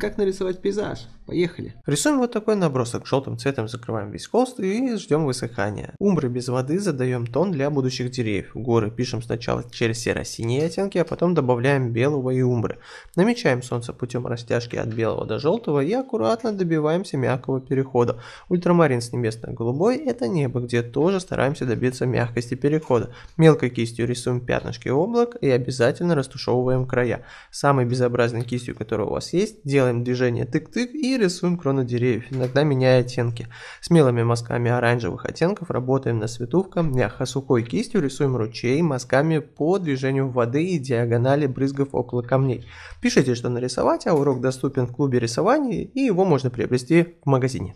Как нарисовать пейзаж? Поехали. Рисуем вот такой набросок. Желтым цветом закрываем весь холст и ждем высыхания. Умбры без воды задаем тон для будущих деревьев. Горы пишем сначала через серо-синие оттенки, а потом добавляем белого и умбры. Намечаем солнце путем растяжки от белого до желтого и аккуратно добиваемся мягкого перехода. Ультрамарин с небесно-голубой – это небо, где тоже стараемся добиться мягкости перехода. Мелкой кистью рисуем пятнышки облак и обязательно растушевываем края. Самой безобразной кистью, которая у вас есть, делаем ставим движение тык-тык и рисуем крону деревьев, иногда меняя оттенки. Смелыми мазками оранжевых оттенков работаем на свету в камнях, а сухой кистью рисуем ручей мазками по движению воды и диагонали брызгов около камней. Пишите, что нарисовать, а урок доступен в клубе рисования и его можно приобрести в магазине.